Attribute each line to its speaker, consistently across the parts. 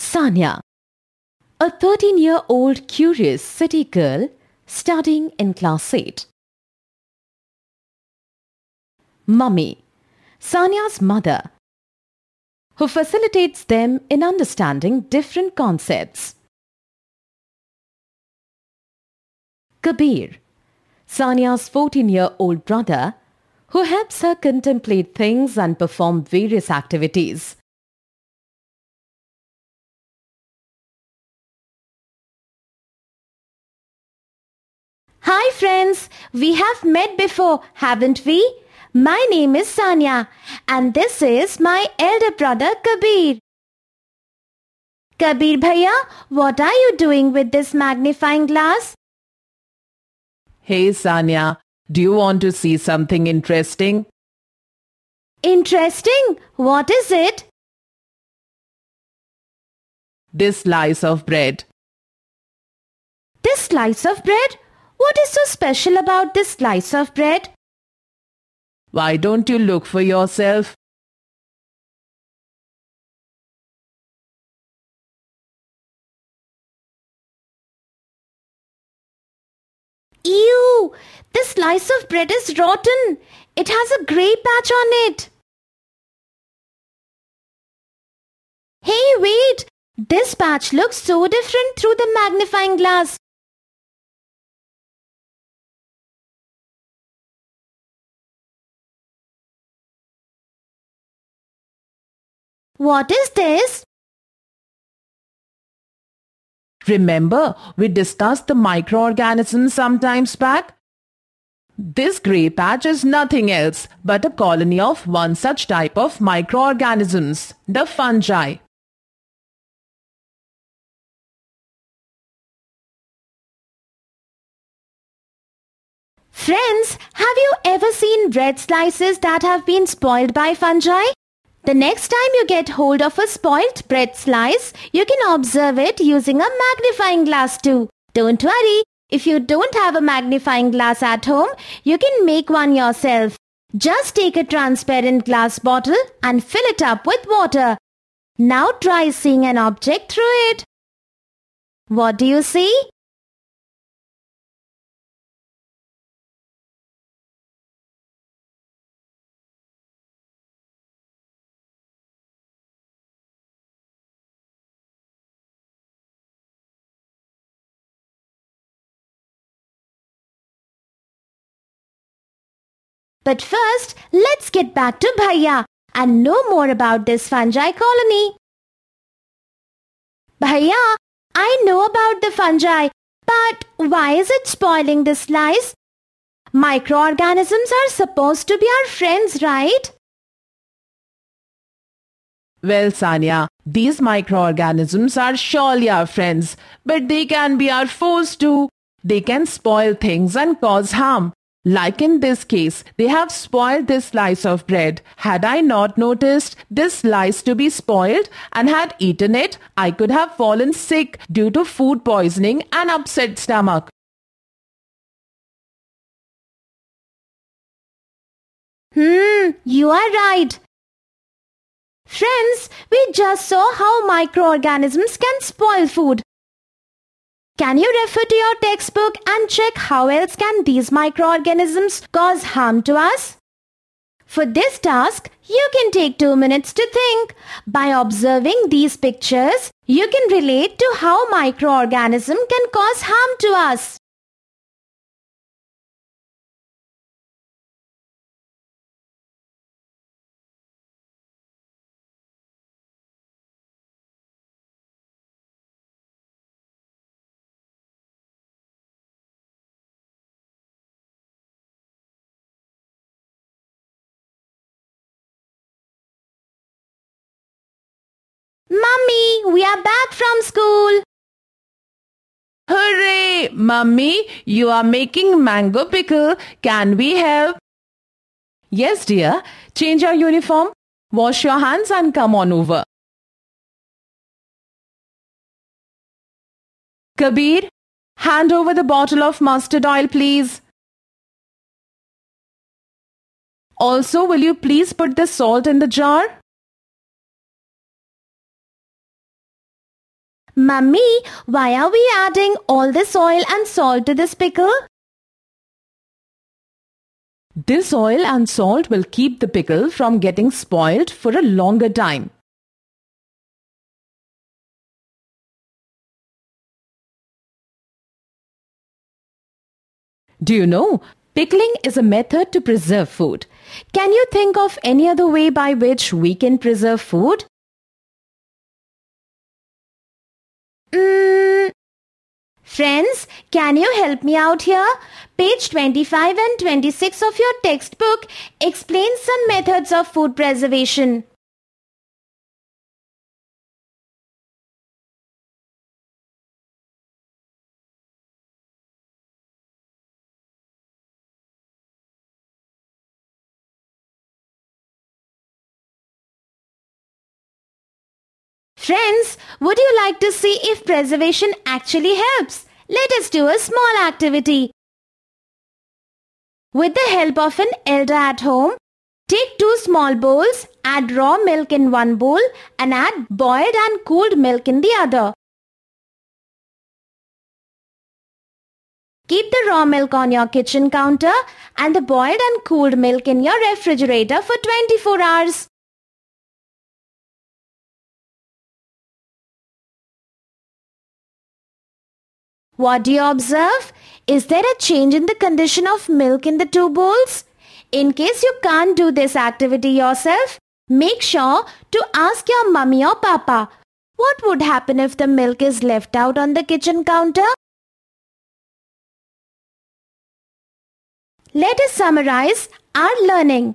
Speaker 1: Sanya, a 13 year old curious city girl studying in class 8. Mummy, Sanya's mother, who facilitates them in understanding different concepts. Kabir, Sanya's 14 year old brother,
Speaker 2: who helps her contemplate things and perform various activities. Hi friends, we have met before,
Speaker 3: haven't we? My name is Sanya and this is my elder brother
Speaker 1: Kabir. Kabir Bhaiya, what are you doing with this magnifying glass? Hey Sanya, do you want to see something
Speaker 2: interesting? Interesting? What is it? This slice of bread.
Speaker 1: This slice of bread? What is so special about this slice of bread?
Speaker 2: Why don't you look for yourself? Ew! This slice of bread is rotten. It has a grey patch on it. Hey, wait! This patch looks so different through the magnifying glass. What is this? Remember, we discussed the microorganisms sometimes back? This grey patch is nothing else but a colony of one such type of microorganisms, the fungi. Friends, have you ever
Speaker 1: seen bread slices that have been spoiled by fungi? The next time you get hold
Speaker 3: of a spoilt bread slice, you can observe it using a magnifying glass too. Don't worry, if you don't have a magnifying glass at home, you can make one yourself. Just take a transparent glass bottle and fill it up with water.
Speaker 2: Now try seeing an object through it. What do you see? But first, let's get back to Bhaiya and know more about this fungi
Speaker 1: colony. Bhaiya, I know about the fungi, but why is it spoiling the slice? Microorganisms are supposed to be our friends, right?
Speaker 2: Well,
Speaker 3: Sanya, these microorganisms are surely our friends, but they can be our foes too. They can spoil things and cause harm. Like in this case, they have spoiled this slice of bread. Had I not noticed this slice to be spoiled
Speaker 2: and had eaten it, I could have fallen sick due to food poisoning and upset stomach. Hmm, you are right. Friends,
Speaker 1: we just saw how microorganisms can spoil food. Can you
Speaker 3: refer to your textbook and check how else can these microorganisms cause harm to us? For this task, you can take 2 minutes to think. By
Speaker 1: observing these pictures, you can relate to how microorganism can cause
Speaker 2: harm to us. Mummy, we are back from school.
Speaker 3: Hooray! Mummy, you are making mango pickle. Can we help?
Speaker 2: Yes, dear. Change your uniform, wash your hands and come on over. Kabir, hand over the bottle of mustard oil, please. Also, will you please put the salt in the jar? Mummy, why are we adding all this oil and salt to this pickle? This oil and salt will keep the pickle from getting spoiled for a longer time. Do you know? Pickling is a method to preserve
Speaker 1: food. Can you think of any other way by which we can preserve food? Mm. Friends, can you help me out here? Page 25 and 26 of your textbook
Speaker 2: explains some methods of food preservation. Friends, would you like to see if preservation actually helps?
Speaker 1: Let us do a small activity. With the help of an elder at home, take two small bowls, add raw milk in one bowl and add boiled and cooled milk in the other. Keep the raw milk on your kitchen counter and the boiled and cooled
Speaker 2: milk in your refrigerator for 24 hours. What do you observe? Is there a change in the condition of milk in the two bowls?
Speaker 3: In case you can't do this activity yourself, make sure to ask your mummy
Speaker 1: or papa. What would happen if the milk is left out on the kitchen counter? Let us summarize our learning.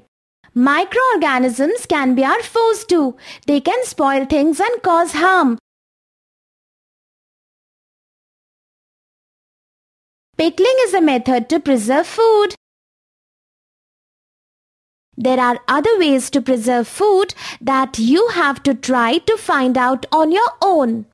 Speaker 1: Microorganisms can be our foes too. They can spoil
Speaker 2: things and cause harm. Pickling is a method to preserve food.
Speaker 1: There are other ways to preserve food that you have to try to find out on your own.